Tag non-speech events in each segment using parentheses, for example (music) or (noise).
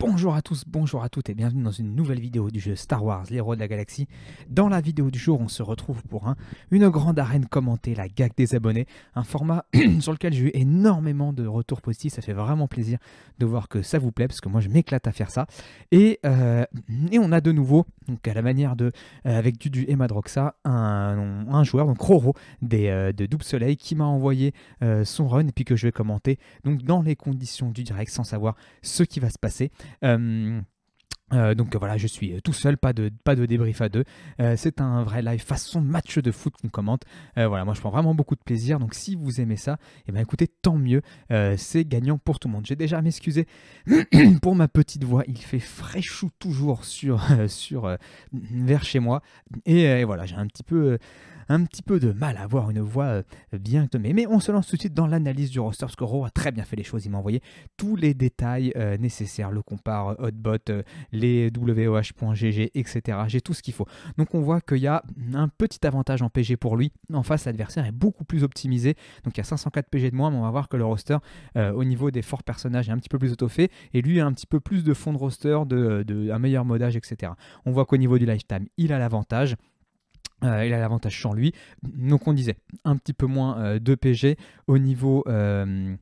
bonjour à tous, bonjour à toutes et bienvenue dans une nouvelle vidéo du jeu Star Wars, l'héros de la galaxie. Dans la vidéo du jour, on se retrouve pour un, une grande arène commentée, la gag des abonnés, un format (clears throat) sur lequel j'ai eu énormément de retours positifs, ça fait vraiment plaisir de voir que ça vous plaît, parce que moi je m'éclate à faire ça. Et, euh, on a de nouveau, donc à la manière de, euh, avec Dudu et Madroxa, un, un joueur, donc Roro, euh, de Double Soleil, qui m'a envoyé son run, et puis que je vais commenter, donc dans les conditions du direct, sans savoir ce qui va se passer euh, euh, donc voilà, je suis euh, tout seul, pas de, pas de débrief à deux. c'est un vrai live façon match de foot qu'on commente. voilà, moi je prends vraiment beaucoup de plaisir. Donc si vous aimez ça, et eh ben écoutez, tant mieux. c'est gagnant pour tout le monde. J'ai déjà m'excusé (clears throat) pour ma petite voix. Il fait fraîchou toujours sur, sur vers chez moi. et voilà, j'ai un petit peu un petit peu de mal à avoir une voix euh, bien tombée. Mais on se lance tout de suite dans l'analyse du roster, parce que a très bien fait les choses. Il m'a envoyé tous les détails euh, nécessaires, le compare euh, Hotbot, les WOH.GG, etc. J'ai tout ce qu'il faut. Donc on voit qu'il y a un petit avantage en PG pour lui. En face, l'adversaire est beaucoup plus optimisé. Donc il y a 504 PG de moins, mais on va voir que le roster, au niveau des forts personnages, est un petit peu plus auto fait Et lui a un petit peu plus de fond de roster, de, de un meilleur modage, etc. On voit qu'au niveau du lifetime, il a l'avantage. Euh, il a l'avantage sur lui. Donc on disait un petit peu moins euh, de PG au niveau euh,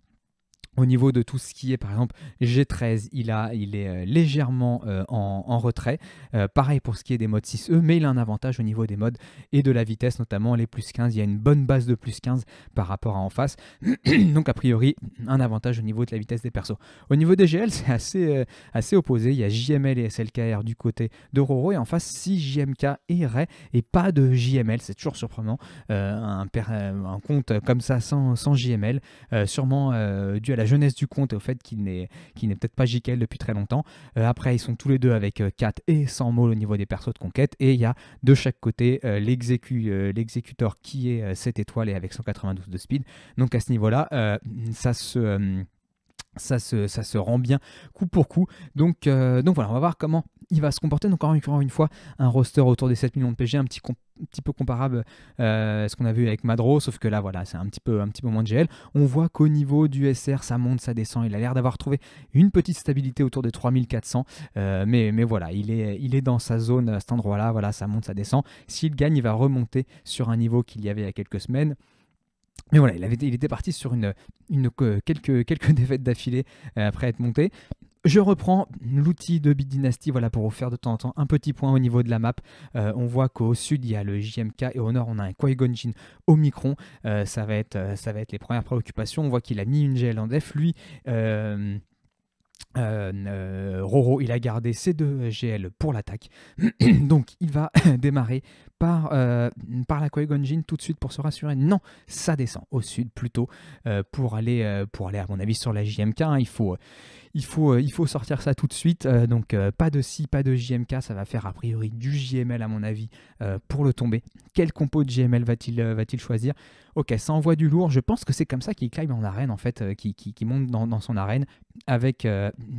au niveau de tout ce qui est, par exemple, G13, il, a, il est euh, légèrement euh, en, retrait. Euh, pareil pour ce qui est des modes 6E, mais il a un avantage au niveau des modes et de la vitesse, notamment les plus 15. Il y a une bonne base de plus 15 par rapport à en face. (clears throat) Donc, a priori, un avantage au niveau de la vitesse des persos. Au niveau des GL, c'est assez, assez opposé. Il y a JML et SLKR du côté de Roro et en face 6 JMK et Ray et pas de JML. C'est toujours surprenant. Un, un, compte comme ça sans JML, sûrement dû à la jeunesse du compte et au fait qu'il n'est n'est peut-être pas JKL depuis très longtemps. Euh, après, ils sont tous les deux avec 4 euh, et 100 mots au niveau des persos de conquête. Et il y a de chaque côté euh, l'exécuteur qui est 7 étoiles et avec 192 de speed. Donc à ce niveau-là, ça se ça ça se rend bien coup pour coup. Donc, donc voilà, on va voir comment il va se comporter donc encore une fois un roster autour des 7 millions de PG, un petit, petit peu comparable à euh, ce qu'on a vu avec Madro, sauf que là voilà c'est un petit peu un petit peu moins de GL. On voit qu'au niveau du SR ça monte, ça descend, il a l'air d'avoir trouvé une petite stabilité autour des 3400, euh, mais, mais voilà il est, il est dans sa zone à cet endroit là, voilà ça monte, ça descend. S'il gagne il va remonter sur un niveau qu'il y avait il y a quelques semaines. Mais voilà, il, était parti sur une quelques, quelques (laughs) défaites d'affilée euh, après être monté. Je reprends l'outil de Dynasty, voilà, pour vous faire de temps en temps un petit point au niveau de la map. Euh, on voit qu'au sud, il y a le JMK et au nord, on a un qui Omicron. Euh, ça, va être, euh, ça va être les premières préoccupations. On voit qu'il a mis une GL en def. Lui, Roro, il a gardé ses deux GL pour l'attaque. (clears throat) Donc, il va (clears throat) démarrer par, euh, par la tout de suite pour se rassurer. Non, ça descend au sud plutôt euh, pour, aller, euh, pour aller, à mon avis, sur la JMK. Hein. il, faut, il, faut, il faut sortir ça tout de suite. donc, pas de si, pas de JMK. Ça va faire a priori du JML, à mon avis, pour le tomber. Quel compo de JML va-t-il va choisir Ok, ça envoie du lourd. Je pense que c'est comme ça qu'il climb en arène, en fait, qui, monte dans, son arène avec,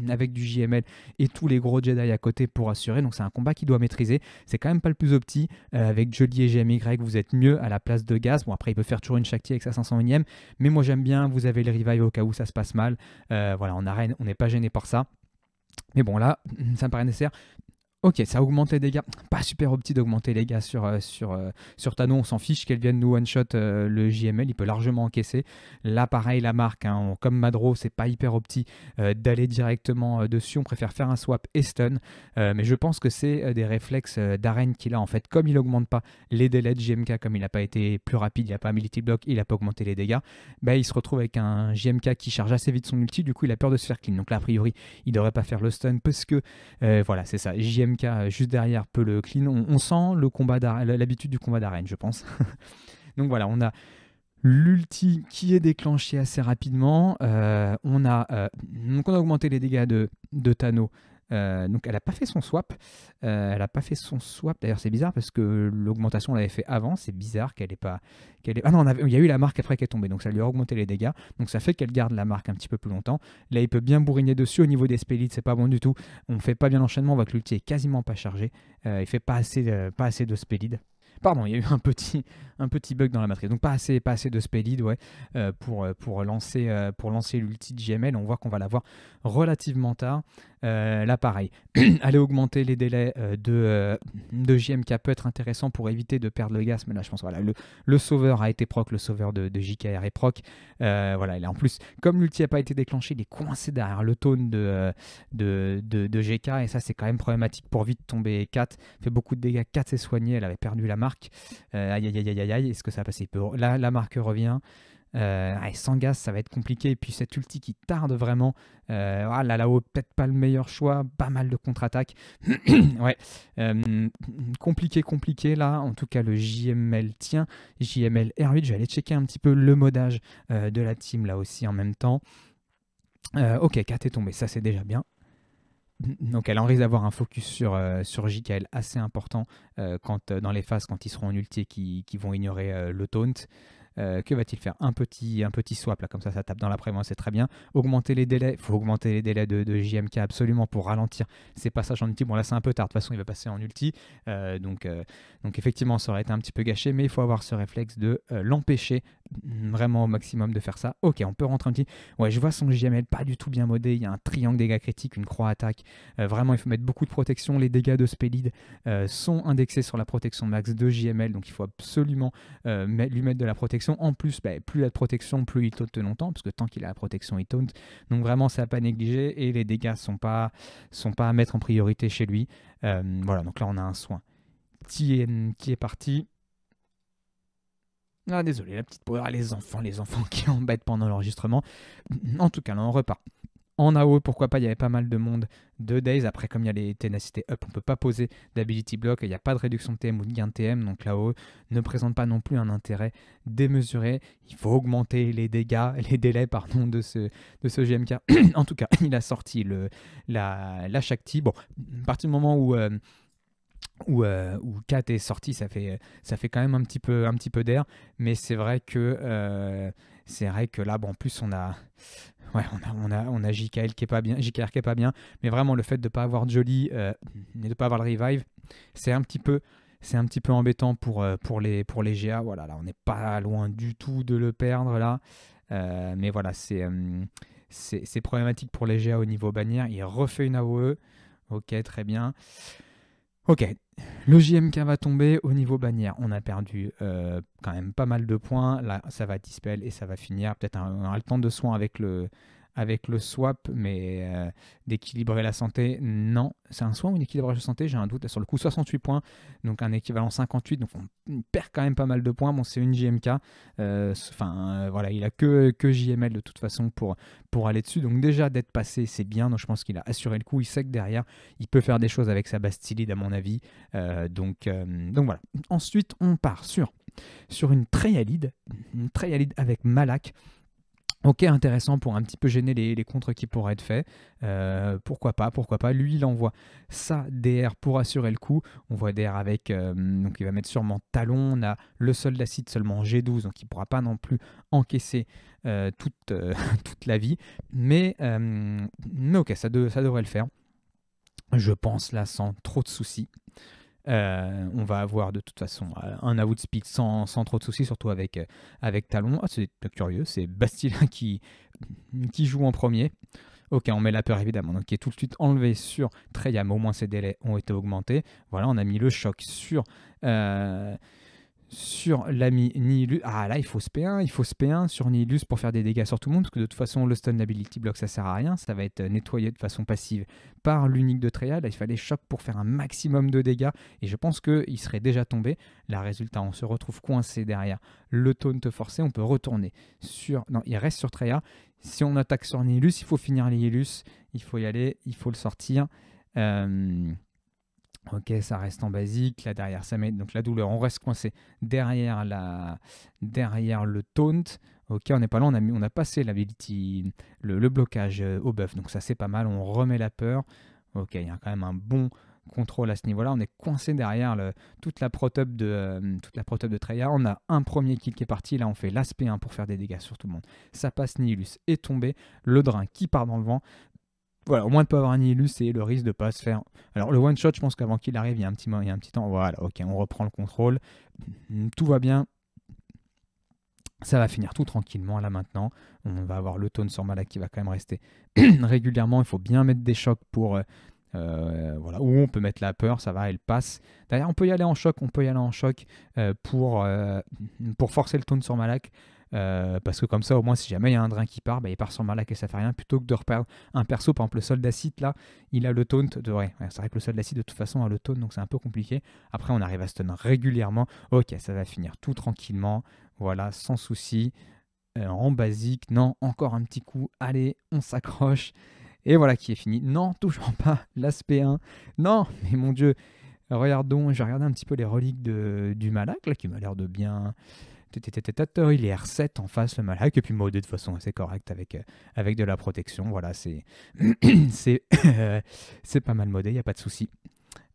avec du JML et tous les gros Jedi à côté pour assurer. Donc, c'est un combat qu'il doit maîtriser. C'est quand même pas le plus opti avec Jolie et GMY, vous êtes mieux à la place de Gaz. Bon, après, il peut faire toujours une Shakti avec sa 501ème, mais moi j'aime bien. Vous avez le revive au cas où ça se passe mal. Euh, voilà, en arène, on n'est pas gêné par ça. Mais bon, là, ça me paraît nécessaire. Ok, ça a augmenté les dégâts. Pas super opti d'augmenter les dégâts sur, euh, sur, euh, sur Tano, on s'en fiche qu'elle vienne nous one-shot euh, le JML, il peut largement encaisser. Là, pareil, la marque, hein, comme Madro, c'est pas hyper opti d'aller directement dessus, on préfère faire un swap et stun. mais je pense que c'est des réflexes d'arène qu'il a en fait. Comme il augmente pas les délais de JMK, comme il n'a pas été plus rapide, il a pas ability block, il n'a pas augmenté les dégâts, bah, il se retrouve avec un JMK qui charge assez vite son multi. du coup il a peur de se faire clean. Donc là, a priori, il devrait pas faire le stun parce que voilà, c'est ça. JMK euh, juste derrière peut le clean. On, sent le combat l'habitude du combat d'arène, je pense. (laughs) Donc voilà, on a l'ulti qui est déclenché assez rapidement. Euh, on, a, euh, on a augmenté les dégâts de, de Tano euh, donc elle n'a pas fait son swap. Euh, elle n'a pas fait son swap. D'ailleurs, c'est bizarre parce que l'augmentation, on l'avait fait avant. C'est bizarre qu'elle n'ait pas. qu'elle Ah non, il y a eu la marque après qu'elle est tombée. Donc ça lui a augmenté les dégâts. Donc ça fait qu'elle garde la marque un petit peu plus longtemps. Là, il peut bien bourriner dessus. Au niveau des spellites, c'est pas bon du tout. On ne fait pas bien l'enchaînement. On voit que l'ulti est quasiment pas chargé. Euh, il fait pas assez, euh, pas assez de spellites. Pardon, il y a eu un petit, un petit bug dans la matrice. Donc pas assez, pas de spélides. ouais, pour, pour lancer, pour lancer l'ulti de GML. On voit qu'on va l'avoir relativement tard. Euh, là, pareil, (clears throat) aller augmenter les délais euh, de, euh, de, JMK peut être intéressant pour éviter de perdre le gaz. Mais là, je pense voilà, le, le sauveur a été proc, le sauveur de, de JKR est proc. voilà il est en plus, comme l'ulti n'a pas été déclenché, il est coincé derrière le tone de, de, de GK. Et ça, c'est quand même problématique pour vite tomber 4. Fait beaucoup de dégâts. 4 s'est soigné, elle avait perdu la marque. aïe, aïe, aïe, aïe, aïe, est-ce que ça a passé Là, la marque revient. Euh, ah, sans ça va être compliqué. Et puis cette ulti qui tarde vraiment. Euh, ah là là oh, peut-être pas le meilleur choix. Pas mal de contre-attaques. (clears throat) ouais. Euh, compliqué, compliqué là. En tout cas, le JML tient. JML R8, je vais aller checker un petit peu le modage euh, de la team là aussi en même temps. Euh, ok, Kat est tombé, ça c'est déjà bien. Donc elle en risque d'avoir un focus sur, sur JKL assez important quand, dans les phases quand ils seront en ulti et qui, qui vont ignorer le taunt. Euh, que va-t-il faire un petit, un petit swap, là, comme ça, ça tape dans laprès moi c'est très bien. Augmenter les délais, il faut augmenter les délais de, JMK absolument pour ralentir ses passages en ulti. Bon, là, c'est un peu tard, de toute façon, il va passer en ulti. Euh, donc, euh, donc, effectivement, ça aurait été un petit peu gâché, mais il faut avoir ce réflexe de l'empêcher mm, vraiment au maximum de faire ça. Ok, on peut rentrer un petit. Ouais, je vois son JML pas du tout bien modé. Il y a un triangle dégâts critiques, une croix attaque. vraiment, il faut mettre beaucoup de protection. Les dégâts de Spellid sont indexés sur la protection max de JML, donc il faut absolument lui mettre de la protection en plus, bah, plus la protection, plus il taunte longtemps, parce que tant qu'il a la protection, il taunte. Donc vraiment, ça à pas négliger et les dégâts sont pas, sont pas à mettre en priorité chez lui. Euh, voilà, donc là, on a un soin. Qui est, parti Ah, désolé, la petite pauvre, les enfants, les enfants (laughs) qui embêtent pendant l'enregistrement. En tout cas, là, on repart. En AO, pourquoi pas, il y avait pas mal de monde de Days. Après, comme il y a les ténacités up, on peut pas poser d'ability block, il n'y a pas de réduction de TM ou de gain de TM, donc l'AO ne présente pas non plus un intérêt démesuré. Il faut augmenter les dégâts, (laughs) les délais pardon, de, ce, de ce GMK. (coughs) en tout cas, il a sorti le, la, Shakti. Bon, à partir du moment où... Euh, euh, où, Kat est sorti, ça fait, ça fait quand même un petit peu, peu d'air, mais c'est vrai que euh, c'est vrai que là, en plus, on a, on a, on a, qui est pas bien, JKR qui est pas bien, mais vraiment le fait de ne pas avoir Jolie euh, et de ne pas avoir le revive, c'est un petit peu, c'est un petit peu embêtant pour, euh, pour, les, pour GA. Voilà, là, on n'est pas loin du tout de le perdre là, euh, mais voilà, c'est, c'est, problématique pour les GA au niveau bannière. Il refait une AOE, ok, très bien. Ok, le JMK va tomber au niveau bannière. On a perdu euh, quand même pas mal de points. Là, ça va dispel et ça va finir. Peut-être un, aura temps de soin avec le, avec le swap, mais euh, d'équilibrer la santé, non. C'est un soin ou un équilibrage de santé J'ai un doute. Sur le coup, 68 points, donc un équivalent 58, donc on perd quand même pas mal de points. Bon, c'est une JMK. Euh, enfin, euh, voilà, il a que, que JML de toute façon pour, pour aller dessus. Donc déjà, d'être passé, c'est bien. Donc je pense qu'il a assuré le coup. Il sait que derrière, il peut faire des choses avec sa Bastilide, à mon avis. donc, donc voilà. Ensuite, on part sur, sur une Treyalide, une Treyalide avec Malak. Ok, intéressant pour un petit peu gêner les, contres qui pourraient être faits. Euh, pourquoi pas, pourquoi pas. Lui, il envoie sa DR pour assurer le coup. On voit DR avec, euh, donc il va mettre sûrement talon. On a le sol d'acide seulement G12, donc il ne pourra pas non plus encaisser euh, toute, (laughs) toute, la vie. Mais, mais ok, ça, ça devrait le faire. Je pense là sans trop de soucis. Euh, on va avoir de toute façon euh, un out sans, trop de soucis, surtout avec, euh, avec Talon. Ah, c'est curieux, c'est Bastila qui, qui joue en premier. Ok, on met la peur évidemment, donc qui est tout de suite enlevé sur Treyam, au moins ses délais ont été augmentés. Voilà, on a mis le choc sur, sur l'ami Nihilus. Ah là, il faut se p 1 il faut se p 1 sur Nihilus pour faire des dégâts sur tout le monde, parce que de toute façon, le stun ability block, ça sert à rien, ça va être euh, nettoyé de façon passive par l'unique de Treya. Là, il fallait choc pour faire un maximum de dégâts, et je pense qu'il serait déjà tombé. Là, résultat, on se retrouve coincé derrière le taunt forcé, on peut retourner sur... Non, il reste sur Treya. Si on attaque sur Nihilus, il faut finir Nihilus, il faut y aller, il faut le sortir. Euh... Ok, ça reste en basique. Là derrière, ça met donc la douleur. On reste coincé derrière la, derrière le taunt. Ok, on n'est pas là. On a, on a passé l'ability, le, blocage euh, au buff. Donc ça c'est pas mal. On remet la peur. Ok, il y a quand même un bon contrôle à ce niveau-là. On est coincé derrière toute la prot de, euh, la de On a un premier kill qui est parti. Là, on fait l'aspect 1 pour faire des dégâts sur tout le monde. Ça passe Nihilus est tombé. Le drain qui part dans le vent voilà, au moins de ne pas avoir un Nihilus et le risque de ne pas se faire. Alors, le one-shot, je pense qu'avant qu'il arrive, il y, a un petit, il y a un petit temps. Voilà, ok, on reprend le contrôle. Mm, tout va bien. Ça va finir tout tranquillement là maintenant. On va avoir le tone sur Malak qui va quand même rester (clears throat) régulièrement. Il faut bien mettre des chocs pour. Euh, euh, voilà, où on peut mettre la peur, ça va, elle passe. D'ailleurs, on peut y aller en choc, on peut y aller en choc euh, pour, pour forcer le tone sur Malak. Euh, parce que comme ça, au moins, si jamais il y a un drain qui part, bah, il part sur Malak et ça fait rien, plutôt que de reperdre un perso. Par exemple, le soldat là, il a le taunt. c'est vrai que le soldat d'acide de toute façon a le taunt, donc c'est un peu compliqué. Après, on arrive à stun régulièrement. Ok, ça va finir tout tranquillement. Voilà, sans souci. Euh, en basique, non, encore un petit coup. Allez, on s'accroche. Et voilà qui est fini. Non, toujours pas (laughs) l'aspect 1. Non, mais mon dieu, regardons, j'ai regardé un petit peu les reliques de, du Malak, là, qui m'a l'air de bien, il est R7 en face, le Malak. Et puis Modé, de façon, assez correcte avec, euh, avec de la protection. Voilà, c'est (clears throat) (clears throat) c'est pas mal modé, il n'y a pas de souci.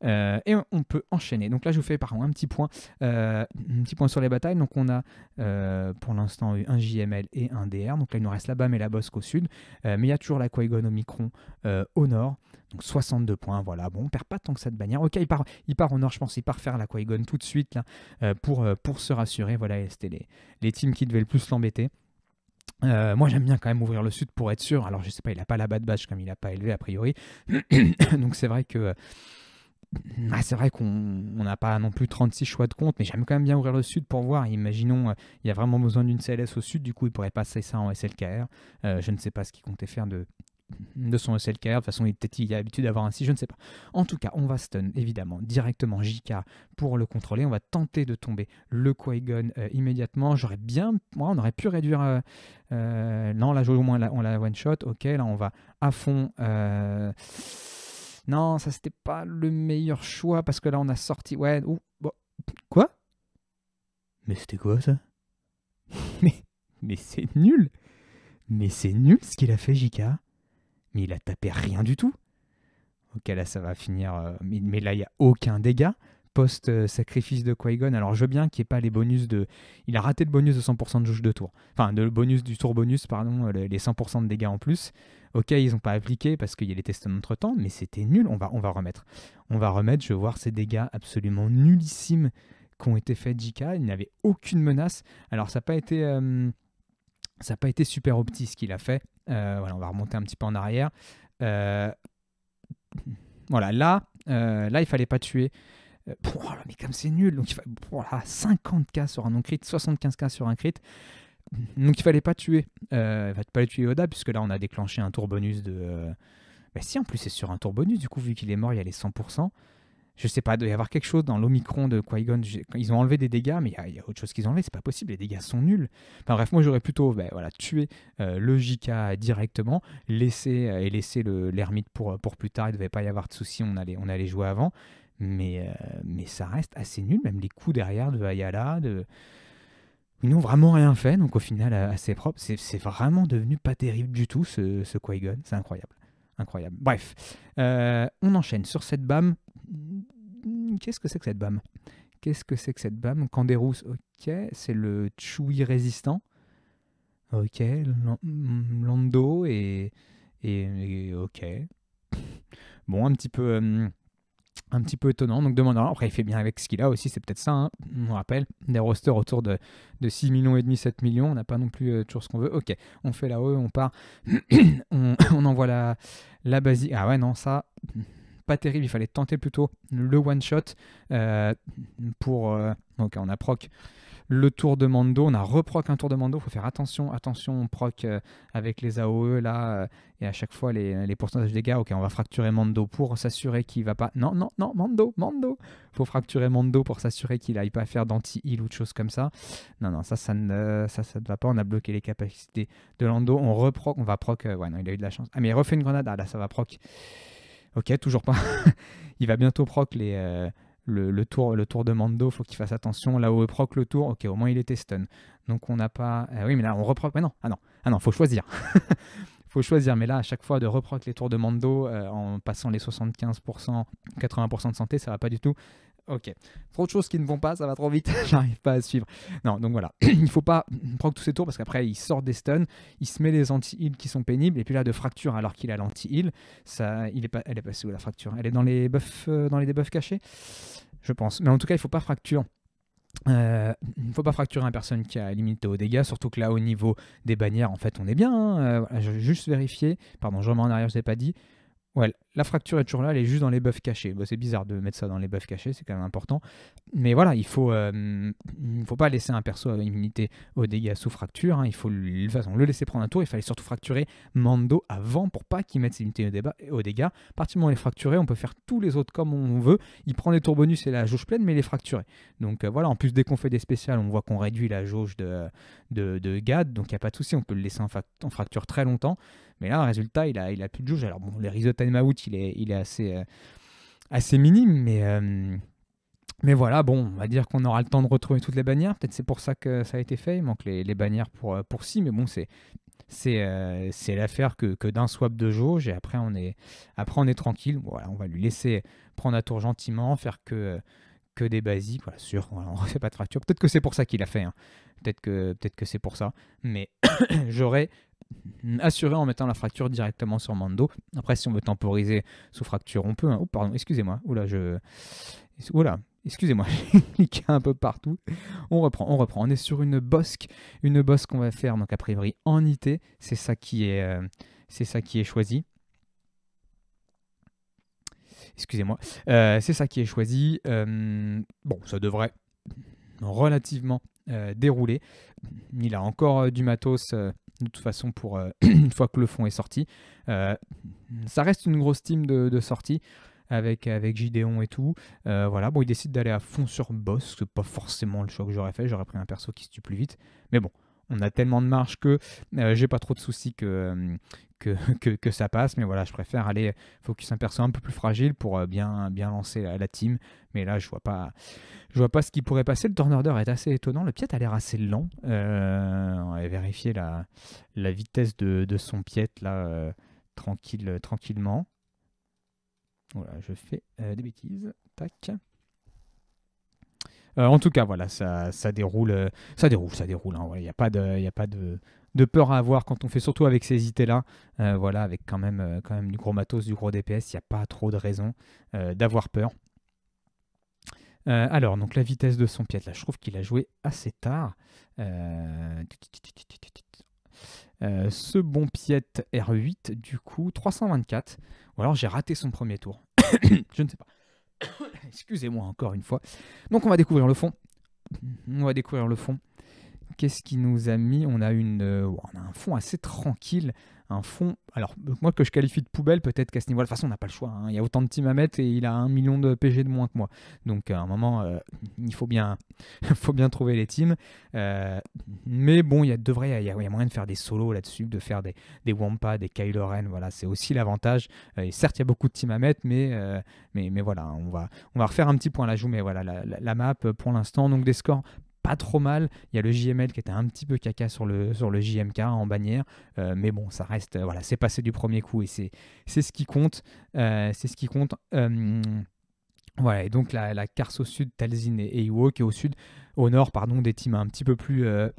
Euh, et on peut enchaîner. Donc là, je vous fais par un petit point, euh, un petit point sur les batailles. Donc on a euh, pour l'instant eu un JML et un DR. Donc là, il nous reste la BAM et la Bosque au sud. mais il y a toujours la qui au Micron au nord. Donc 62 points, voilà. Bon, on perd pas tant que ça de bannière. Ok, il part, il part au nord, je pense. Il part faire la qui tout de suite pour, pour se rassurer. Voilà, c'était les, les teams qui devaient le plus l'embêter. moi j'aime bien quand même ouvrir le sud pour être sûr. Alors je sais pas, il a pas la bad badge comme il a pas élevé a priori. (coughs) Donc c'est vrai que ah, c'est vrai qu'on n'a pas non plus 36 choix de compte, mais j'aime quand même bien ouvrir le sud pour voir. Imaginons, euh, il y a vraiment besoin d'une CLS au sud, du coup, il pourrait passer ça en SLKR. Euh, je ne sais pas ce qu'il comptait faire de, de son SLKR. De toute façon, il, peut-être il a l'habitude d'avoir un 6, je ne sais pas. En tout cas, on va stun, évidemment, directement JK pour le contrôler. On va tenter de tomber le qui euh, immédiatement. J'aurais bien... on aurait pu réduire... non, là, au moins, on l'a one-shot. Ok, là, on va à fond... Non, ça c'était pas le meilleur choix parce que là on a sorti. Ouais, ou Quoi Mais c'était quoi ça (laughs) Mais, mais c'est nul Mais c'est nul ce qu'il a fait, J.K. Mais il a tapé rien du tout Ok, là ça va finir. Euh, mais, là il n'y a aucun dégât post-sacrifice euh, de Qui-Gon. Alors je veux bien qu'il n'y ait pas les bonus de. Il a raté le bonus de 100% de jauge de tour. Enfin, de le bonus du tour bonus, pardon, euh, les 100% de dégâts en plus. Ok, ils n'ont pas appliqué parce qu'il y a les tests entre-temps, mais c'était nul. On va, on va remettre. On va remettre, je vais voir ces dégâts absolument nullissimes qui ont été faits JK. Il n'avait aucune menace. Alors, ça n'a pas été... Euh, ça pas été super optique ce qu'il a fait. Euh, voilà, on va remonter un petit peu en arrière. Euh, voilà, là, là, il fallait pas tuer. Oh, mais comme c'est nul, donc il 50K sur un non-crit, 75K sur un crit. Donc il fallait pas tuer. Euh, il fallait pas tuer Yoda, puisque là on a déclenché un tour bonus de. Mais euh, bah, si, en plus c'est sur un tour bonus, du coup, vu qu'il est mort, il y a les 100%. Je sais pas, il doit y avoir quelque chose dans l'Omicron de Qui-Gon. Ils ont enlevé des dégâts, mais il y, a autre chose qu'ils ont enlevé, c'est pas possible, les dégâts sont nuls. Enfin bref, moi j'aurais plutôt bah, voilà, tué euh, le directement, laisser euh, et laissé l'ermite pour, euh, pour plus tard, il devait pas y avoir de soucis, on allait, on allait jouer avant. Mais, mais ça reste assez nul, même les coups derrière de Ayala, de ils n'ont vraiment rien fait, donc au final, assez propre. C'est vraiment devenu pas terrible du tout, ce, ce qui C'est incroyable. Incroyable. Bref, euh, on enchaîne sur cette BAM. Qu'est-ce que c'est que cette BAM Qu'est-ce que c'est que cette BAM Canderous, ok, c'est le Chewie résistant. Ok, Lando et, et, ok. (laughs) Bon, un petit peu... Euh, un petit peu étonnant. Donc demandant, après il fait bien avec ce qu'il a aussi, c'est peut-être ça, hein, on rappelle, des rosters autour de, de 6 millions et demi, 7 millions, on n'a pas non plus euh, toujours ce qu'on veut. Ok, on fait là haut on part, (clears throat) (clears throat) on, envoie la, la Ah ouais, non, ça, pas terrible, il fallait tenter plutôt le one shot euh, pour... Euh, donc ok, on a le tour de Mando. On a reproc un tour de Mando. Il faut faire attention, attention, on proc euh, avec les AOE là. Euh, et à chaque fois, les, pourcentages de dégâts. Ok, on va fracturer Mando pour s'assurer qu'il va pas. Non, non, non, Mando, Mando. faut fracturer Mando pour s'assurer qu'il aille pas faire d'anti-heal ou de choses comme ça. Non, non, ça, ça ne, ça, va pas. On a bloqué les capacités de Lando. On reproc, on va proc. Euh, ouais, non, il a eu de la chance. Ah, mais il refait une grenade. Ah, là, ça va proc. Ok, toujours pas. (laughs) il va bientôt proc les le, tour, le tour de Mando, faut qu'il fasse attention. Là où reproque le tour, ok, au moins il était stun. Donc on n'a pas. Ah oui, mais là on reproque Mais non, ah non, ah non, faut choisir. (laughs) faut choisir. Mais là, à chaque fois, de reproc les tours de Mando euh, en passant les 75%, 80% de santé, ça va pas du tout. Ok. Trop de choses qui ne vont pas, ça va trop vite, (laughs) j'arrive pas à suivre. Non, donc voilà. (clears throat) il faut pas (clears throat) prendre tous ses tours parce qu'après il sort des stuns, il se met les anti-heal qui sont pénibles, et puis là de fracture alors qu'il a l'anti-heal, ça, il est pas, elle est passée où la fracture Elle est dans les buffs, euh, dans les debuffs cachés Je pense. Mais en tout cas, il faut pas fracture. Euh, il faut pas fracturer un personne qui a limité au dégâts, surtout que là au niveau des bannières, en fait, on est bien. Hein. Euh, je juste vérifier. Pardon, je remets en arrière, je ne pas dit. Ouais, la fracture est toujours là, elle est juste dans les buffs cachés. c'est bizarre de mettre ça dans les buffs cachés, c'est quand même important. Mais voilà, il faut, euh, faut pas laisser un perso à immunité au dégâts sous fracture. Hein. Il faut façon, le laisser prendre un tour. Il fallait surtout fracturer Mando avant pour pas qu'il mette ses unités aux, dégâts. À partir du moment où il est fracturé, on peut faire tous les autres comme on veut. Il prend les tours bonus et la jauge pleine, mais il est fracturé. Donc euh, voilà, en plus dès qu'on fait des spéciales, on voit qu'on réduit la jauge de, de, GAD. Donc il n'y a pas de souci, on peut le laisser en, fracture très longtemps. Mais là, résultat, il a, il a plus de jauge. Alors bon, les et il est, il est assez, euh, assez minime, mais. Euh, mais voilà, bon, on va dire qu'on aura le temps de retrouver toutes les bannières. Peut-être c'est pour ça que ça a été fait. Il manque les, bannières pour, euh, pour si, mais bon, c'est. l'affaire que, d'un swap de jauge et après on est, après on est tranquille. on va lui laisser prendre à tour gentiment, faire que, des basiques. on ne refait pas de fracture. Peut-être que c'est pour ça qu'il a fait. Hein. Peut-être que, peut que c'est pour ça. Mais (coughs) j'aurais assuré en mettant la fracture directement sur Mando. Après, si on veut temporiser sous fracture, on peut. Hein. Oh, pardon, excusez-moi. Oula, je. Oula, excusez-moi, (laughs) j'ai un peu partout. On reprend, on reprend. On est sur une bosque, une bosque qu'on va faire, donc a priori en IT. C'est ça qui est, euh, c'est ça qui est choisi. Excusez-moi. Euh, c'est ça qui est choisi. Euh, bon, ça devrait relativement dérouler. Il a encore du matos de toute façon pour euh, (clears throat) une fois que le fond est sorti. Euh, ça reste une grosse team de, sortie avec, avec Gideon et tout. Euh, voilà, bon, il décide d'aller à fond sur boss, n'est pas forcément le choix que j'aurais fait, j'aurais pris un perso qui se tue plus vite. Mais bon, on a tellement de marge que euh, j'ai pas trop de soucis euh, (laughs) que, que, ça passe. Mais voilà, je préfère aller focus un perso un peu plus fragile pour euh, bien, bien lancer la, team. Mais là, je vois pas, je vois pas ce qui pourrait passer. Le order est assez étonnant. Le piètre a l'air assez lent. on va vérifier la, la vitesse de, son pied là, tranquille, tranquillement. Voilà, je fais des bêtises. Tac. Euh, en tout cas, voilà, ça, ça déroule, euh, ça déroule, ça déroule. Il hein, n'y a pas de, y a pas de, peur à avoir quand on fait, surtout avec ces IT-là. Euh, voilà, avec quand même, quand même du gros matos, du gros DPS, il n'y a pas trop de raison d'avoir peur. alors, donc la vitesse de son piètre là, je trouve qu'il a joué assez tard. ce bon piètre R8, du coup, 324. Ou alors j'ai raté son premier tour. (coughs) je ne sais pas. (coughs) Excusez-moi encore une fois. Donc on va découvrir le fond. On va découvrir le fond. Qu'est-ce qui nous a mis on a, une, euh, on a un fond assez tranquille un fond, alors moi que je qualifie de poubelle, peut-être qu'à ce niveau de toute façon on n'a pas le choix, hein. il y a autant de teams à mettre et il a un million de PG de moins que moi. Donc à un moment, euh, il faut bien, (laughs) faut bien trouver les teams. Euh, mais bon, il y a, devrait, moyen de faire des solos là-dessus, de faire des, des Wampa, des Kylo Ren, voilà, c'est aussi l'avantage. Euh, et certes, il y a beaucoup de teams à mettre, mais, mais, mais voilà, on va, on va refaire un petit point là, joue. Mais voilà, la, la map pour l'instant, donc des scores trop mal. Il y a le JML qui était un petit peu caca sur le, sur le JMK en bannière, euh, mais bon, ça reste, euh, voilà, c'est passé du premier coup et c'est ce qui compte. c'est ce qui compte. Euh, voilà, et donc la, la Carse au sud, Talzin et, Iwo, qui est au sud, au nord, pardon, des teams un petit peu plus, un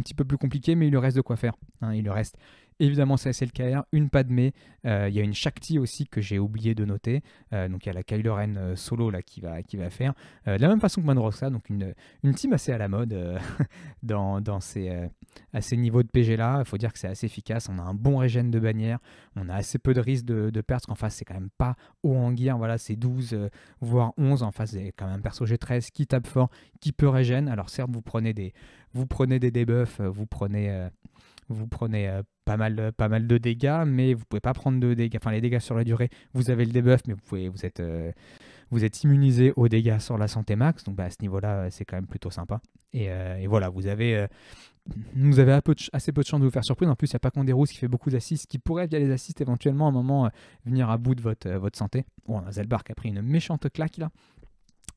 petit peu plus compliquées, mais il lui reste de quoi faire. Hein. il lui reste évidemment c'est CSLKR, une Padmé, euh, il y a une Shakti aussi que j'ai oublié de noter, euh, donc il y a la Kylo euh, solo là qui va, qui va faire, de la même façon que Manrosa, donc une, une team assez à la mode (laughs) dans, ces, à ces niveaux de PG là, il faut dire que c'est assez efficace, on a un bon régène de bannière, on a assez peu de risques de, perte. perdre, parce qu'en face c'est quand même pas haut en guerre, voilà c'est 12 voire 11, en face c'est quand même un perso G13 qui tape fort, qui peut régène, alors certes vous prenez des, vous prenez des debuffs, vous prenez vous prenez euh, pas, mal, euh, pas mal de dégâts, mais vous pouvez pas prendre de dégâts. Enfin, les dégâts sur la durée, vous avez le debuff, mais vous, pouvez, vous êtes, euh, vous êtes immunisé aux dégâts sur la santé max. Donc, bah, à ce niveau-là, c'est quand même plutôt sympa. Et, voilà, vous avez, avez assez peu de chance de vous faire surprise. En plus, il n'y a pas Condéros qui fait beaucoup d'assists, qui pourrait, via les assists, éventuellement, à un moment, venir à bout de votre, votre santé. Bon, oh, Zelbar qui a pris une méchante claque là.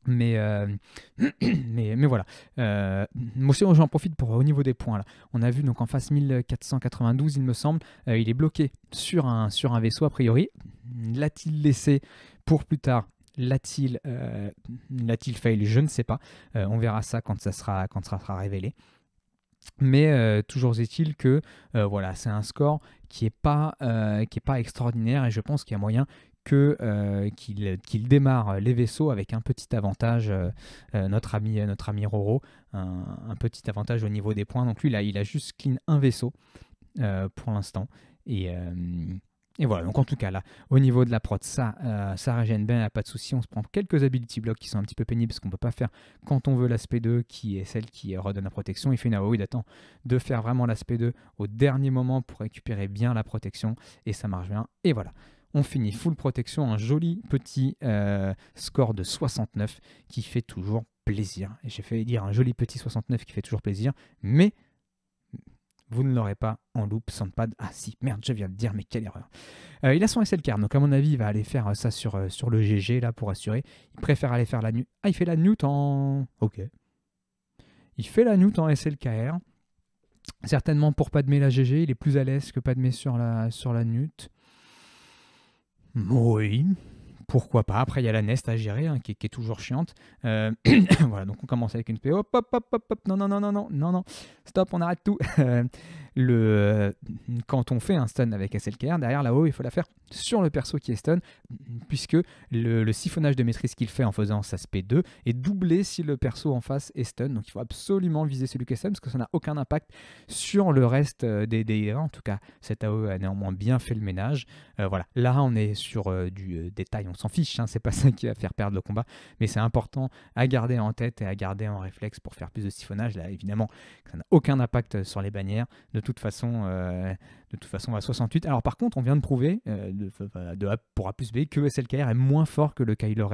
Euh, (clears throat) mais, mais, voilà. Euh, j'en profite pour au niveau des points. On a vu donc en face 1492, il me semble, euh, il est bloqué sur un, sur un vaisseau a priori. L'a-t-il laissé pour plus tard L'a-t-il euh, l'a-t-il fail Je ne sais pas. on verra ça quand ça sera, quand ça sera révélé. Mais toujours est-il que voilà, c'est un score qui n'est pas, pas extraordinaire et je pense qu'il y a moyen que euh, qu'il démarre les vaisseaux avec un petit avantage, euh, euh, notre, ami, notre ami Roro, un, petit avantage au niveau des points. Donc lui, là, il a juste clean un vaisseau pour l'instant. Et, et, voilà, donc en tout cas, là, au niveau de la prod, ça, ça régène bien, il a pas de souci. On se prend quelques ability blocks qui sont un petit peu pénibles parce qu'on ne peut pas faire quand on veut l'aspect 2, qui est celle qui redonne la protection. Il fait une AOE, il attend de faire vraiment l'aspect 2 au dernier moment pour récupérer bien la protection. Et ça marche bien. Et voilà. On finit full protection, un joli petit euh, score de 69 qui fait toujours plaisir. Et j'ai fait dire un joli petit 69 qui fait toujours plaisir, mais vous ne l'aurez pas en loop pad. Ah si, merde, je viens de dire, mais quelle erreur. Euh, il a son SLKR, donc à mon avis, il va aller faire euh, ça sur, sur le GG, là, pour assurer. Il préfère aller faire la nut. Ah, il fait la newt en... Ok. Il fait la newt en SLKR. Certainement pour Padmé la GG, il est plus à l'aise que Padmé sur la, sur la newt. Oui, pourquoi pas. Après, il y a la Nest à gérer, hein, qui, est toujours chiante. Euh, (coughs) voilà, donc on commence avec une PO. Hop, hop, hop, hop, hop. Non, non, non, non, non, non, non. Stop, on arrête tout. Euh, euh, quand on fait un stun avec SLKR, derrière là-haut, il faut la faire sur le perso qui est stun, puisque le, siphonnage de maîtrise qu'il fait en faisant sa SP2 est doublé si le perso en face est stun. Donc il faut absolument viser celui qui est stun, parce que ça n'a aucun impact sur le reste euh, des, des En tout cas, cet AOE a néanmoins bien fait le ménage. Euh, voilà, là on est sur du détail, on s'en fiche, hein, c'est pas (laughs) ça qui va faire perdre le combat, mais c'est important à garder en tête et à garder en réflexe pour faire plus de siphonnage. Là, évidemment, ça n'a aucun impact sur les bannières toute façon, euh, de toute façon à 68. Alors par contre, on vient de prouver euh, de, pour A plus B que SLKR est moins fort que le Kylo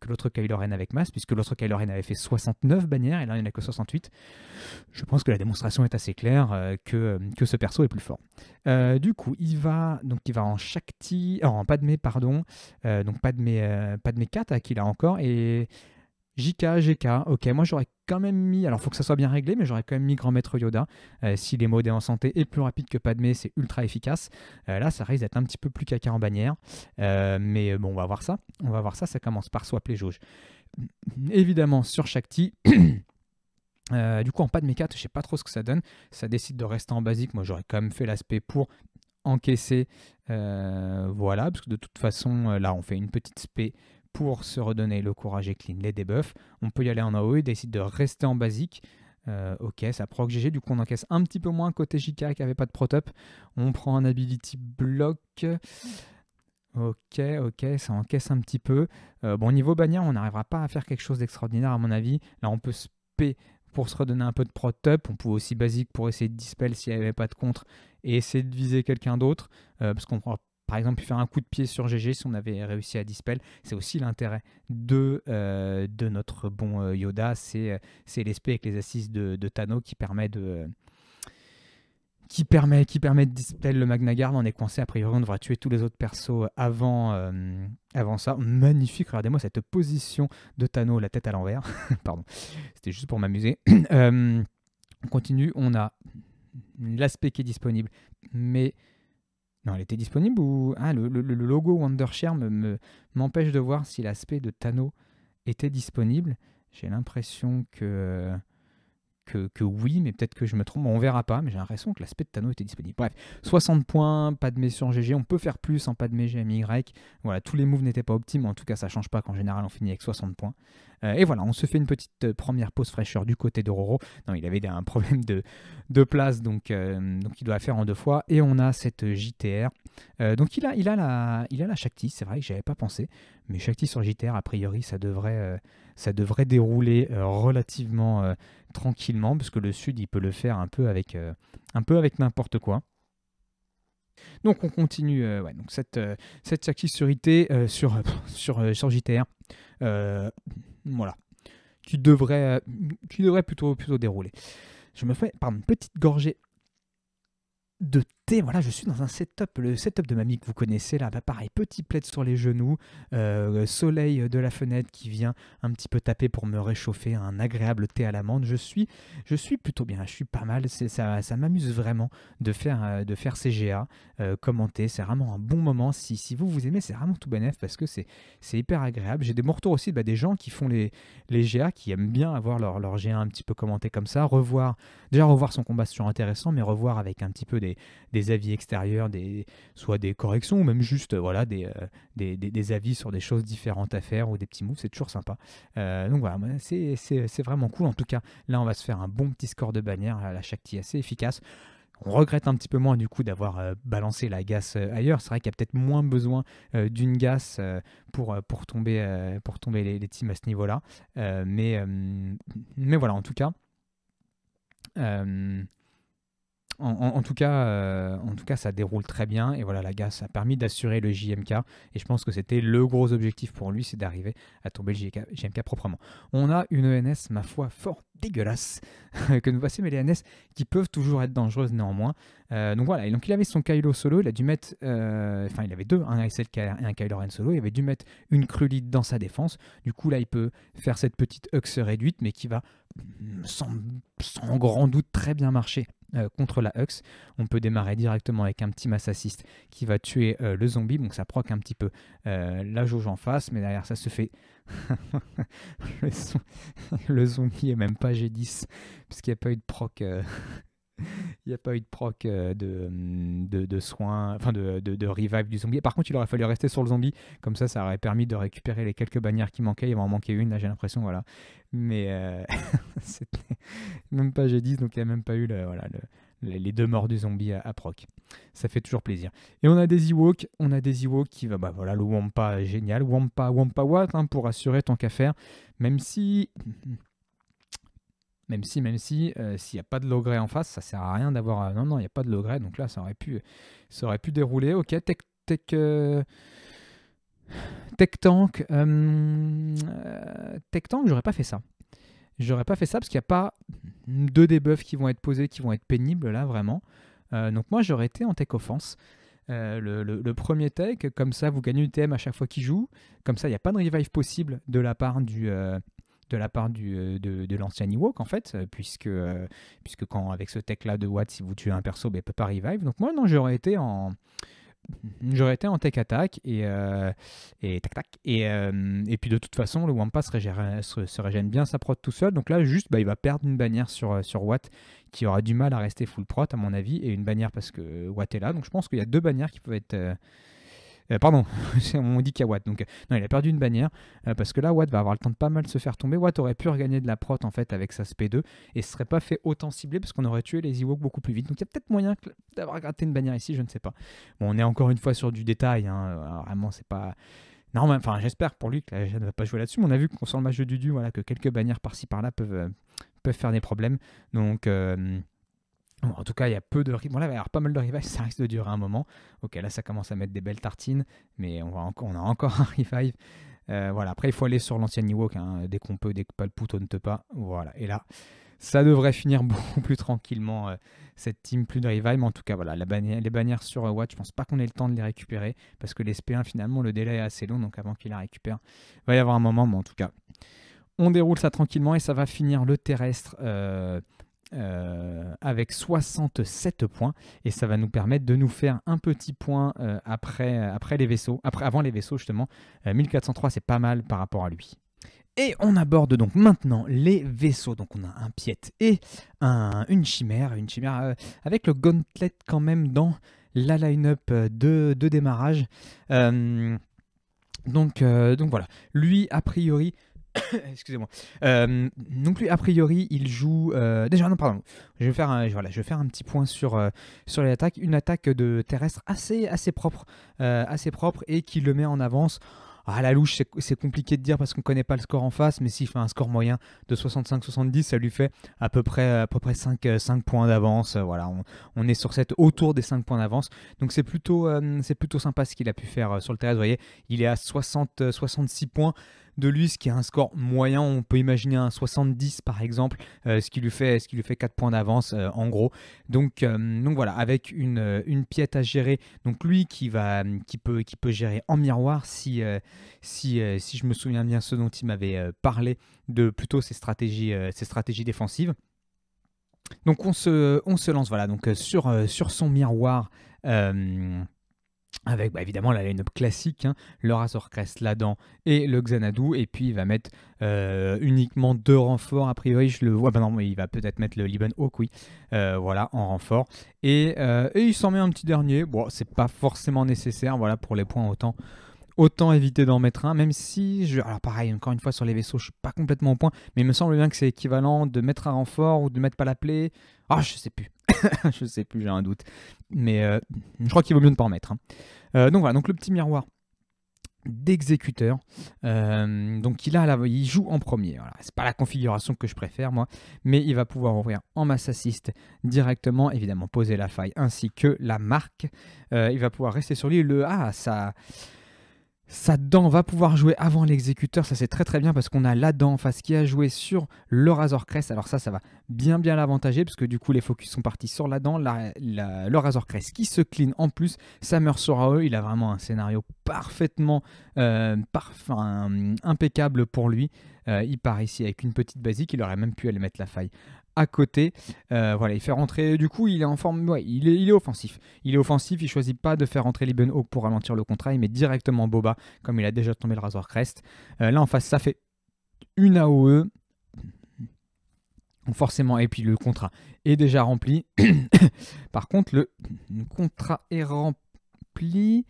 que l'autre Kylo Ren avec masse, puisque l'autre Kylo Ren avait fait 69 bannières et là il n'y en a que 68. Je pense que la démonstration est assez claire euh, que, que ce perso est plus fort. du coup, il va donc il va en Shakti, en Padmé pardon, euh, 4 à qui a encore et JK, GK, ok, moi j'aurais quand même mis, alors faut que ça soit bien réglé, mais j'aurais quand même mis Grand Maître Yoda. Euh, si les modés en santé est plus rapide que Padmé, c'est ultra efficace. Euh, là, ça risque d'être un petit peu plus caca en bannière. Euh, mais bon, on va voir ça. On va voir ça, ça commence par swap les jauges. Évidemment, sur Shakti. (coughs) du coup, en Padmé 4, je sais pas trop ce que ça donne. Ça décide de rester en basique. Moi, j'aurais quand même fait l'aspect pour encaisser. voilà, parce que de toute façon, là, on fait une petite spé pour se redonner le courage et clean les debuffs. On peut y aller en AOE, décide de rester en basique. Euh, ok, ça proc GG, du coup on encaisse un petit peu moins côté JK qui avait pas de protop. On prend un ability block. Ok, ok, ça encaisse un petit peu. Euh, bon, niveau bannière, on n'arrivera pas à faire quelque chose d'extraordinaire à mon avis. Là, on peut sp pour se redonner un peu de protop On pouvait aussi basique pour essayer de dispel s'il n'y avait pas de contre et essayer de viser quelqu'un d'autre euh, parce qu'on prend par exemple faire un coup de pied sur GG si on avait réussi à dispel. C'est aussi l'intérêt de, euh, de notre bon euh, Yoda. Euh, c'est l'esprit avec les assises de, de qui permet de qui permet, qui permet de dispel le Magna On est coincé. A priori, on devra tuer tous les autres persos avant, avant ça. Magnifique. Regardez-moi cette position de Thanos, la tête à l'envers. (laughs) Pardon. C'était juste pour m'amuser. (clears throat) on continue. On a l'aspect qui est disponible, mais non, elle était disponible ou. Ah, le, logo Wondershare m'empêche de voir si l'aspect de Tano était disponible. J'ai l'impression que, que, oui, mais peut-être que je me trompe. On verra pas, mais j'ai l'impression que l'aspect de Tano était disponible. Bref, 60 points, pas de mes sur GG. On peut faire plus en pas de mes GMY. Voilà, tous les moves n'étaient pas optimes. En tout cas, ça change pas qu'en général, on finit avec 60 points. Euh, et voilà, on se fait une petite euh, première pause fraîcheur du côté de Roro. Non, il avait un (laughs) problème de, de place, donc, euh, donc il doit la faire en deux fois. Et on a cette JTR. donc il a, il a la, il a la Shakti, c'est vrai que j'avais pas pensé, mais Shakti sur JTR, a priori, ça devrait ça devrait dérouler relativement tranquillement, parce que le sud, il peut le faire un peu avec, n'importe quoi. Donc on continue, donc cette, cette sur, sur, (laughs) sur, JTR, voilà. Tu devrais euh, devrais plutôt, plutôt dérouler. Je me fais, par une petite gorgée de voilà, je suis dans un setup, le setup de mamie que vous connaissez là. Bah, pareil, petit plaid sur les genoux, euh, soleil de la fenêtre qui vient un petit peu taper pour me réchauffer, un agréable thé à l'amande. Je suis, je suis plutôt bien, je suis pas mal. Ça, ça m'amuse vraiment de faire, euh, de faire CGA, euh, commenter. C'est vraiment un bon moment. Si, si vous vous aimez, c'est vraiment tout bénef parce que c'est hyper agréable. J'ai des bons retours aussi bah, des gens qui font les, les GA, qui aiment bien avoir leur, leur GA un petit peu commenté comme ça, revoir, déjà revoir son combat sur intéressant, mais revoir avec un petit peu des avis extérieurs, des, soit des corrections ou même juste euh, voilà, euh, des, des, avis sur des choses différentes à faire ou des petits moves, c'est toujours sympa. Euh, donc voilà, c'est, vraiment cool. En tout cas, là, on va se faire un bon petit score de bannière à la Shakti assez efficace. On regrette un petit peu moins du coup d'avoir balancé la gasse ailleurs. C'est vrai qu'il y a peut-être moins besoin d'une gasse pour, pour tomber, pour tomber les, les, teams à ce niveau-là. mais, mais voilà, en tout cas en, tout cas, euh, en tout cas, ça déroule très bien. Et voilà, la ça a permis d'assurer le JMK. Et je pense que c'était le gros objectif pour lui, c'est d'arriver à tomber le JMK, proprement. On a une ENS, ma foi, fort dégueulasse (laughs) que nous voici mais les ENS qui peuvent toujours être dangereuses néanmoins. Euh, donc voilà, donc il avait son Kylo solo, il a dû mettre, euh, enfin il avait deux, un ASLK et un Kylo Ren solo, il avait dû mettre une Crulite dans sa défense. Du coup là, il peut faire cette petite Hux réduite, mais qui va mm, sans, sans grand doute très bien marcher euh, contre la Hux. On peut démarrer directement avec un petit massaciste qui va tuer euh, le zombie. Donc ça proc un petit peu euh, la jauge en face, mais derrière ça se fait. (laughs) (laughs) le, zombie est même pas G10, puisqu'il n'y a pas eu de proc (laughs) Il n'y a pas eu de proc euh, hum, de, de, soins, enfin de, de, revive du zombie. Par contre, il aurait fallu rester sur le zombie. Comme ça, ça aurait permis de récupérer les quelques bannières qui manquaient. Il va en une, là, j'ai l'impression, voilà. Mais euh, (laughs) même pas G10, donc il n'y a même pas eu les deux morts du zombie à, proc. Ça fait toujours plaisir. Et on a des Ewoks, on a des Ewoks qui va, bah voilà, le Wampa génial, Wampa, Wampa Watt, hein, pour assurer tant qu'à même si même si, même si, euh, s'il n'y a pas de logret en face, ça sert à rien d'avoir. Euh, non, non, il n'y a pas de logret, donc là, ça aurait pu, ça aurait pu dérouler. Ok, tech, tech, euh, tech tank, tech tank, j'aurais pas fait ça. J'aurais pas fait ça parce qu'il n'y a pas deux debuffs qui vont être posés, qui vont être pénibles là vraiment. donc moi, j'aurais été en tech offense. le, premier tech, comme ça vous gagnez une TM à chaque fois qu'il joue, comme ça il n'y a pas de revive possible de la part du, de la part euh, de, l'ancien Ewok en fait, euh, puisque, euh, puisque quand avec ce tech là de Watt, si vous tuez un perso, ben, il peut pas revive. Donc moi non, j'aurais été en j'aurais été en tech attaque et, et tac tac et, puis de toute façon le Wampa se régène, se, bien sa prod tout seul donc là juste bah, il va perdre une bannière sur, sur Watt qui aura du mal à rester full prod à mon avis et une bannière parce que Watt est là donc je pense qu'il y a deux bannières qui peuvent être euh, pardon, (laughs) on dit a Watt. Donc, euh, non, il a perdu une bannière euh, parce que là, Watt va avoir le temps de pas mal se faire tomber. Watt aurait pu regagner de la prot en fait avec sa SP2 et se serait pas fait autant cibler parce qu'on aurait tué les Ewok beaucoup plus vite. Donc, il y a peut-être moyen d'avoir gratté une bannière ici, je ne sais pas. Bon, on est encore une fois sur du détail. Hein. vraiment, c'est pas. Non, enfin, j'espère pour lui que la ne va pas jouer là-dessus. Mais on a vu qu'on sent le match de Dudu, voilà, que quelques bannières par-ci par-là peuvent, peuvent faire des problèmes. Donc en tout cas, il y a peu de. Bon, là, il pas mal de revive, (laughs) ça risque de durer un moment. Ok, là, ça commence à mettre des belles tartines, mais on, va encore, on a encore (laughs) un revive. Euh, voilà, après, il faut aller sur l'ancienne Ewok, hein. dès qu'on peut, dès que pas le pouton ne te pas. Voilà, et là, ça devrait finir (laughs) beaucoup plus tranquillement euh, cette team, plus de revive. Mais en tout cas, voilà, les bannières sur Watch, je pense pas qu'on ait le temps de les récupérer, parce que les SP1, finalement, le délai est assez long, donc avant qu'il la récupère, il va y avoir un moment, mais en tout cas, on déroule ça tranquillement et ça va finir le terrestre. Euh euh, avec 67 points et ça va nous permettre de nous faire un petit point euh, après, après les vaisseaux, après, avant les vaisseaux justement. 1403 euh, c'est pas mal par rapport à lui. Et on aborde donc maintenant les vaisseaux. Donc on a un piète et un, une chimère, une chimère avec le gauntlet quand même dans la line-up de, de, démarrage. donc, donc voilà, lui a priori (coughs) Excusez-moi. Euh, non plus, a priori, il joue. Euh, déjà, non, pardon. Je vais faire un, je vais faire un petit point sur, euh, sur les attaques. Une attaque de terrestre assez, assez, propre, assez propre et qui le met en avance. Ah, la louche, c'est compliqué de dire parce qu'on ne connaît pas le score en face, mais s'il fait un score moyen de 65-70, ça lui fait à peu près, à peu près 5, points d'avance. Voilà, on, est sur cette autour des 5 points d'avance. Donc c'est plutôt, plutôt sympa ce qu'il a pu faire sur le terrain. Vous voyez, il est à 60, 66 points de lui, ce qui est un score moyen. On peut imaginer un 70 par exemple, euh, ce, qui lui fait, ce qui lui fait 4 points d'avance euh, en gros. Donc, euh, donc voilà, avec une, une à gérer. Donc lui qui, va, qui, peut, qui peut gérer en miroir, si, si, si je me souviens bien ce dont il m'avait parlé, de plutôt ses stratégies, ses stratégies défensives. Donc on se, on se lance voilà donc sur, sur son miroir avec bah, évidemment la line-up classique, hein, le Razor Crest, l'Adam et le Xanadu, et puis il va mettre euh, uniquement deux renforts, a priori je le vois, ben non, mais il va peut-être mettre le Liban Hawk, oui, euh, voilà, en renfort, euh, et, il s'en met un petit dernier, bon, c'est pas forcément nécessaire, voilà, pour les points autant autant éviter d'en mettre un, même si, je... alors pareil, encore une fois sur les vaisseaux, je suis pas complètement au point, mais il me semble bien que c'est équivalent de mettre un renfort ou de mettre pas la plaie. Ah, oh, je sais plus. (coughs) je sais plus, j'ai un doute. Mais euh, je crois qu'il vaut mieux ne pas en mettre. Hein. Euh, donc voilà, donc le petit miroir d'exécuteur. Euh, donc il a la, il joue en premier. Voilà. C'est pas la configuration que je préfère moi, mais il va pouvoir ouvrir en masse assist directement, évidemment poser la faille ainsi que la marque. il va pouvoir rester sur lui. Le ah ça sa dent va pouvoir jouer avant l'exécuteur, ça c'est très très bien parce qu'on a la dent en face qui a joué sur le Razor Crest. Alors ça, ça va bien bien l'avantager parce que du coup les focus sont partis sur la dent, le Razor qui se clean en plus. sur Sorao, il a vraiment un scénario parfaitement euh, impeccable pour lui. Euh, il part ici avec une petite basique, il aurait même pu aller mettre la faille à côté. Euh, voilà, il fait rentrer. Du coup, il est en forme. Ouais, il, est, offensif. Il est offensif. Il choisit pas de faire rentrer Hawk pour ralentir le contrat. Il met directement Boba, comme il a déjà tombé le Rasoir Crest. Euh, là, en face, ça fait une AOE. Forcément, et puis le contrat est déjà rempli. (coughs) Par contre, le contrat est rempli.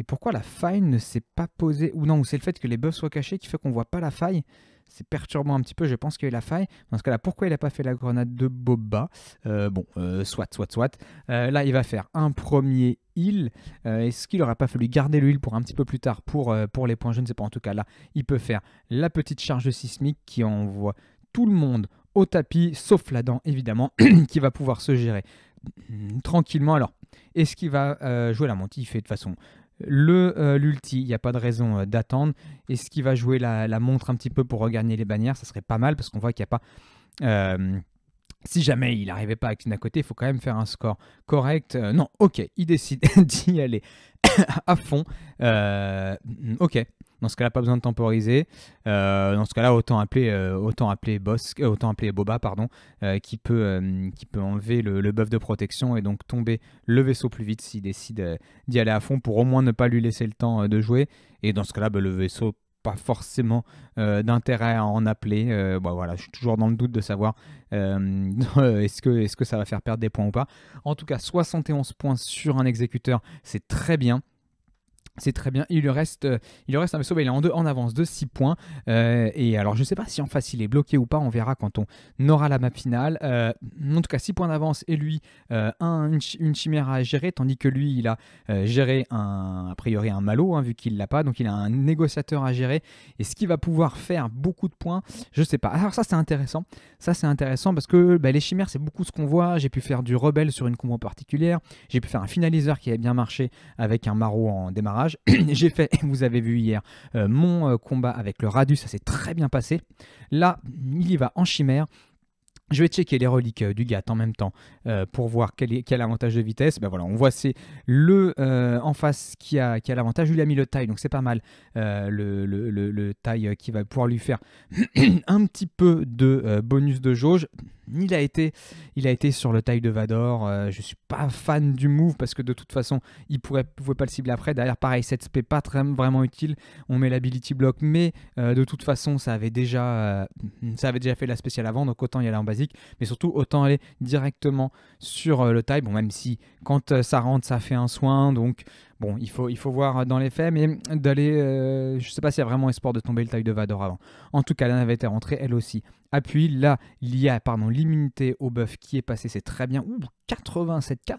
Et pourquoi la faille ne s'est pas posée Ou non, c'est le fait que les buffs soient cachés qui fait qu'on voit pas la faille c'est perturbant un petit peu. Je pense qu'il a la faille. Dans ce cas-là, pourquoi il n'a pas fait la grenade de Boba euh, Bon, euh, soit, soit, soit. Euh, là, il va faire un premier heal. Est-ce qu'il n'aurait pas fallu garder le heal pour un petit peu plus tard pour, pour les points Je ne sais pas. En tout cas, là, il peut faire la petite charge sismique qui envoie tout le monde au tapis, sauf la dent, évidemment, (clears throat) qui va pouvoir se gérer mm, tranquillement. Alors, est-ce qu'il va jouer la montée Il fait de façon le euh, l'ulti. Il n'y a pas de raison euh, d'attendre. Est-ce qu'il va jouer la, montre un petit peu pour regagner les bannières Ça serait pas mal parce qu'on voit qu'il n'y a pas. Euh, si jamais il n'arrivait pas à être à côté, il faut quand même faire un score correct. non, ok, il décide (laughs) d'y aller (coughs) à fond. ok, dans ce cas-là, pas besoin de temporiser. Euh, dans ce cas-là, autant appeler, euh, autant euh, autant Boba, pardon, qui peut, qui peut enlever le, le, buff de protection et donc tomber le vaisseau plus vite s'il décide d'y aller à fond pour au moins ne pas lui laisser le temps de jouer. Et dans ce cas-là, bah, le vaisseau pas forcément d'intérêt à en appeler. Bah, voilà, je suis toujours dans le doute de savoir (laughs) est-ce que, est -ce que ça va faire perdre des points ou pas. En tout cas, 71 points sur un exécuteur, c'est très bien. C'est très bien. Il lui reste, euh, il reste un vaisseau, il est en, deux, en avance de 6 points. Euh, et alors, je ne sais pas si en face il est bloqué ou pas, on verra quand on aura la map finale. Euh, en tout cas, 6 points d'avance et lui, une, chimère à gérer, tandis que lui, il a géré un, a priori un malot, hein, vu qu'il ne l'a pas. Donc, il a un négociateur à gérer. Et ce qui va pouvoir faire beaucoup de points, je ne sais pas. Alors, ça, c'est intéressant. Ça, c'est intéressant parce que bah, les chimères, c'est beaucoup ce qu'on voit. J'ai pu faire du rebelle sur une combo particulière. J'ai pu faire un finaliseur qui a bien marché avec un maro en démarrage. (clears throat) j'ai fait, vous avez vu hier, euh, mon euh, combat avec le Radu, ça s'est très bien passé. Là, il y va en chimère. Je vais checker les reliques euh, du GAT en même temps pour voir quel, est, quel avantage de vitesse. Ben voilà, on voit c'est le en face qui a, qui a l'avantage. Il a mis le taille, donc c'est pas mal. le taille qui va pouvoir lui faire (clears throat) un petit peu de bonus de jauge il a été, il a été sur le taille de Vador. je euh, je suis pas fan du move parce que de toute façon, il pourrait, pouvait pas le cibler après. D'ailleurs, pareil, cette spé pas vraiment utile. On met l'ability block, mais euh, de toute façon, ça avait déjà, euh, ça avait déjà fait la spéciale avant, donc autant y aller en basique, mais surtout autant aller directement sur le taille. Bon, même si quand ça rentre, ça fait un soin, donc Bon, il faut, il faut voir dans les faits, mais d'aller. Je euh, je sais pas s'il y a vraiment espoir de tomber le taille de Vador avant. En tout cas, la avait été rentrée, elle aussi. Appuie ah, là, il y a pardon, l'immunité au boeuf qui est passé, c'est très bien. Ouh, 87K,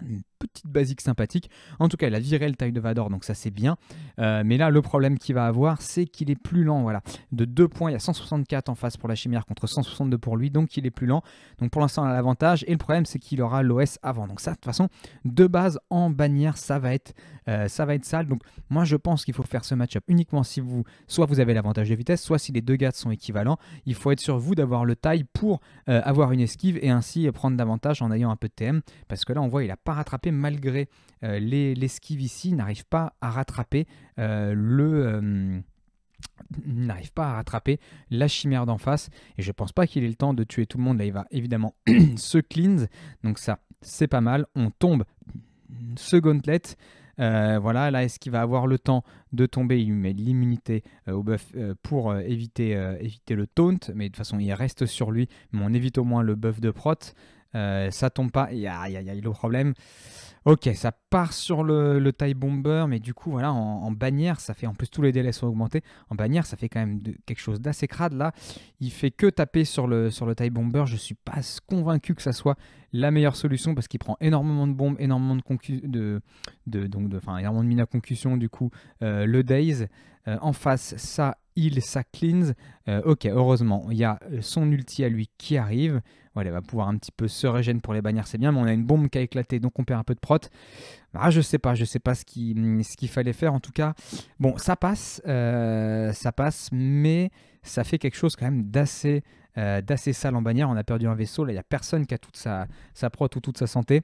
petite basique sympathique. En tout cas, il a viré le taille de Vador, donc ça c'est bien. Euh, mais là, le problème qu'il va avoir, c'est qu'il est plus lent. Voilà, de 2 points, il y a 164 en face pour la chimère contre 162 pour lui, donc il est plus lent. Donc pour l'instant, il a l'avantage. Et le problème, c'est qu'il aura l'OS avant. Donc ça, de toute façon, de base en bannière, ça va être, euh, ça va être sale. Donc moi, je pense qu'il faut faire ce match-up uniquement si vous, soit vous avez l'avantage de vitesse, soit si les deux gars sont équivalents. Il faut être sur vous d'avoir le taille pour euh, avoir une esquive et ainsi prendre davantage en ayant un peu de TM. Parce que là, on voit, il a pas rattrapé malgré euh, l'esquive les ici, n'arrive pas à rattraper euh, le euh, n'arrive pas à rattraper la chimère d'en face. Et je pense pas qu'il ait le temps de tuer tout le monde. Là, il va évidemment (clears throat) se cleanse. Donc ça, c'est pas mal. On tombe ce gauntlet. voilà, là, est-ce qu'il va avoir le temps de tomber Il met l'immunité au buff pour éviter, éviter le taunt, mais de toute façon, il reste sur lui, mais on évite au moins le buff de prot. Euh, ça tombe pas. Il y a, y, a, a le problème. Ok, ça part sur le, le bomber, mais du coup, voilà, en, bannière, ça fait en plus tous les délais sont augmentés. En bannière, ça fait quand même quelque chose d'assez crade là. Il fait que taper sur le sur le bomber. Je suis pas convaincu que ça soit la meilleure solution parce qu'il prend énormément de bombes, énormément de, de, donc de enfin de mines à concussion. Du coup, euh, le daze euh, en face, ça il ça cleanse. ok, heureusement, il y a son ulti à lui qui arrive elle va pouvoir un petit peu se régénérer pour les bannières, c'est bien, mais on a une bombe qui a éclaté, donc on perd un peu de prot. Ah, je sais pas, je sais pas ce qu'il fallait faire. En tout cas, bon, ça passe, euh, ça passe, mais ça fait quelque chose quand même euh, d'assez sale en bannière. On a perdu un vaisseau, là, il n'y a personne qui a toute sa, sa prot ou toute sa santé.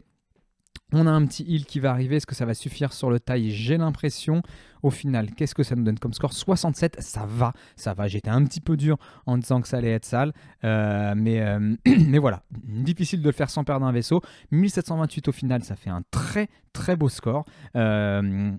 On a un petit heal qui va arriver. Est-ce que ça va suffire sur le taille J'ai l'impression. Au final, qu'est-ce que ça nous donne comme score 67, ça va, ça va. J'étais un petit peu dur en disant que ça allait être sale. Euh, mais, euh, (clears throat) mais voilà, difficile de le faire sans perdre un vaisseau. 1728 au final, ça fait un très très beau score. Euh,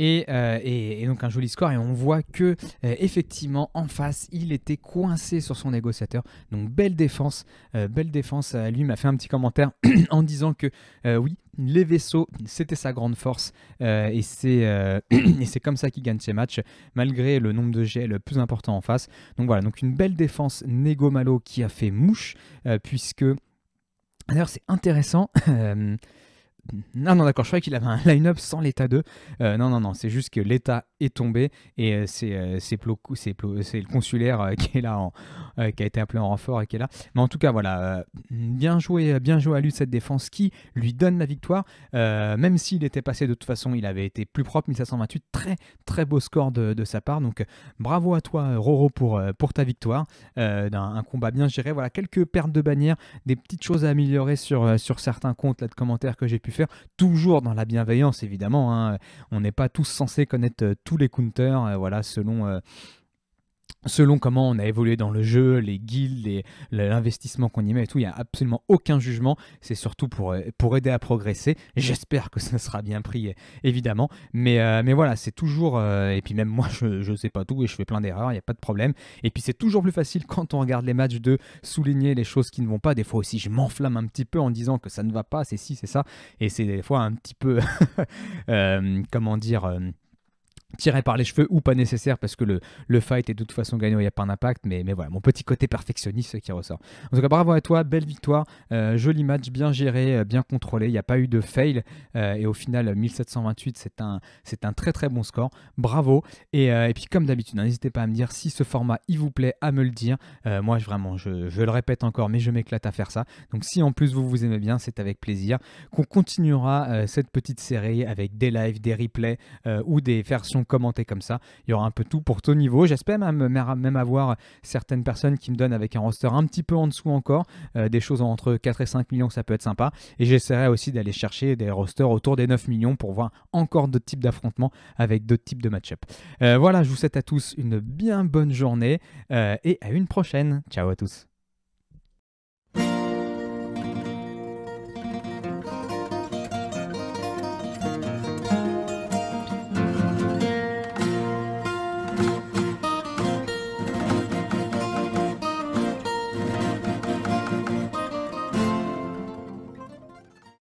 euh, et, donc un joli score. Et on voit que euh, effectivement en face, il était coincé sur son négociateur. Donc belle défense, euh, belle défense. lui m'a fait un petit commentaire (clears throat) en disant que oui, les vaisseaux, c'était sa grande force et c'est (clears throat) c'est comme ça qu'il gagne ses matchs malgré le nombre de le plus important en face. Donc voilà, donc une belle défense Nego Malo qui a fait mouche puisque d'ailleurs c'est intéressant. (laughs) Non, non, d'accord, je croyais qu'il avait un (laughs) line-up sans l'état 2. Euh, non, non, non, c'est juste que l'état est tombé et euh, euh, c'est le consulaire (laughs) qui est là, qui a été appelé en renfort et qui est là. Mais en tout cas, voilà, bien, joué, bien joué à lui cette défense qui lui donne la victoire. même s'il était passé de toute façon, il avait été plus propre, 1528 très très beau score de, sa part. Donc bravo à toi, Roro, pour, pour ta victoire. Un, combat bien géré. Voilà, quelques pertes de bannières des petites choses à améliorer sur, sur certains comptes là, de commentaires que j'ai pu faire, toujours dans la bienveillance évidemment. Hein. On n'est pas tous censés connaître euh, tous les counters, euh, voilà, selon euh, selon comment on a évolué dans le jeu, les guildes, l'investissement qu'on y met et tout, il n'y a absolument aucun jugement. C'est surtout pour, euh, pour aider à progresser. J'espère que ça sera bien pris, évidemment. Mais, euh, mais voilà, c'est toujours... Euh, et puis même moi, je ne sais pas tout et je fais plein d'erreurs, il n'y a pas de problème. Et puis c'est toujours plus facile quand on regarde les matchs de souligner les choses qui ne vont pas. Des fois aussi, je m'enflamme un petit peu en disant que ça ne va pas, c'est si, c'est ça. Et c'est des fois un petit peu... (laughs) comment dire tiré par les cheveux ou pas nécessaire parce que le, fight est de toute façon gagné, il n'y a pas d'impact, mais, mais voilà, mon petit côté perfectionniste qui ressort. En tout cas, bravo à toi, belle victoire, euh, joli match, bien géré, euh, bien contrôlé, il n'y a pas eu de fail, euh, et au final, 1728, c'est un, c'est un très très bon score, bravo, et, et puis comme d'habitude, n'hésitez pas à me dire si ce format il vous plaît, à me le dire, moi je, vraiment, je, le répète encore, mais je m'éclate à faire ça, donc si en plus vous vous aimez bien, c'est avec plaisir qu'on continuera cette petite série avec des lives, des replays ou des versions commenter comme ça. Il y aura un peu tout pour tout niveau. J'espère même, avoir certaines personnes qui me donnent avec un roster un petit peu en dessous encore, euh, des choses entre 4 et 5 millions, ça peut être sympa. Et j'essaierai aussi d'aller chercher des rosters autour des 9 millions pour voir encore d'autres types d'affrontements avec d'autres types de match-up. Euh, voilà, je vous souhaite à tous une bien bonne journée euh, et à une prochaine. Ciao à tous.